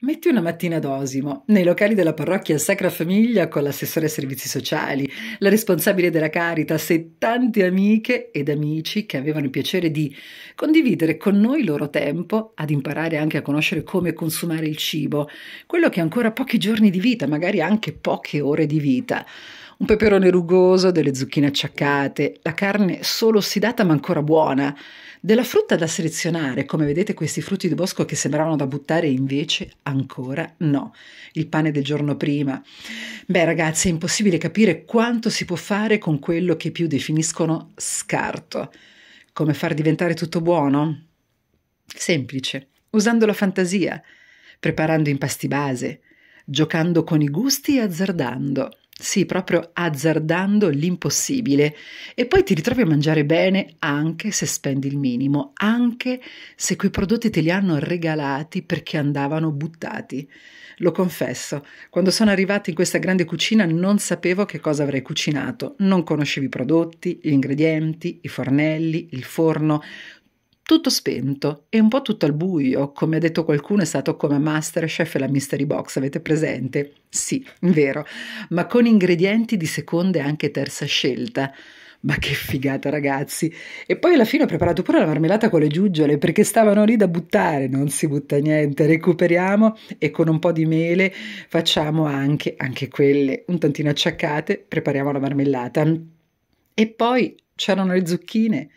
Metti una mattina d'osimo, nei locali della parrocchia Sacra Famiglia con l'assessore ai servizi sociali, la responsabile della Caritas e tante amiche ed amici che avevano il piacere di condividere con noi il loro tempo ad imparare anche a conoscere come consumare il cibo, quello che ha ancora pochi giorni di vita, magari anche poche ore di vita un peperone rugoso, delle zucchine acciaccate, la carne solo ossidata ma ancora buona, della frutta da selezionare, come vedete questi frutti di bosco che sembravano da buttare invece ancora no, il pane del giorno prima. Beh ragazzi è impossibile capire quanto si può fare con quello che più definiscono scarto. Come far diventare tutto buono? Semplice, usando la fantasia, preparando impasti base, giocando con i gusti e azzardando. Sì, proprio azzardando l'impossibile. E poi ti ritrovi a mangiare bene anche se spendi il minimo, anche se quei prodotti te li hanno regalati perché andavano buttati. Lo confesso, quando sono arrivata in questa grande cucina non sapevo che cosa avrei cucinato, non conoscevi i prodotti, gli ingredienti, i fornelli, il forno, tutto spento e un po' tutto al buio, come ha detto qualcuno è stato come Masterchef e la Mystery Box, avete presente? Sì, vero, ma con ingredienti di seconda e anche terza scelta. Ma che figata ragazzi! E poi alla fine ho preparato pure la marmellata con le giuggiole perché stavano lì da buttare, non si butta niente, recuperiamo e con un po' di mele facciamo anche, anche quelle un tantino acciaccate, prepariamo la marmellata. E poi c'erano le zucchine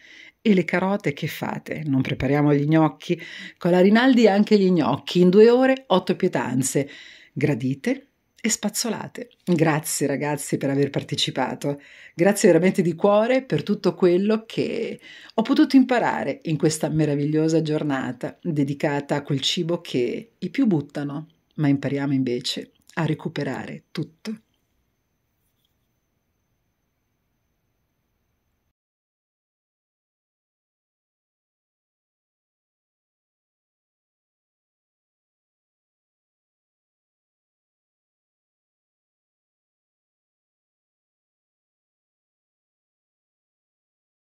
e le carote che fate? Non prepariamo gli gnocchi? Con la Rinaldi anche gli gnocchi, in due ore otto pietanze. Gradite? e spazzolate. Grazie ragazzi per aver partecipato, grazie veramente di cuore per tutto quello che ho potuto imparare in questa meravigliosa giornata dedicata a quel cibo che i più buttano, ma impariamo invece a recuperare tutto.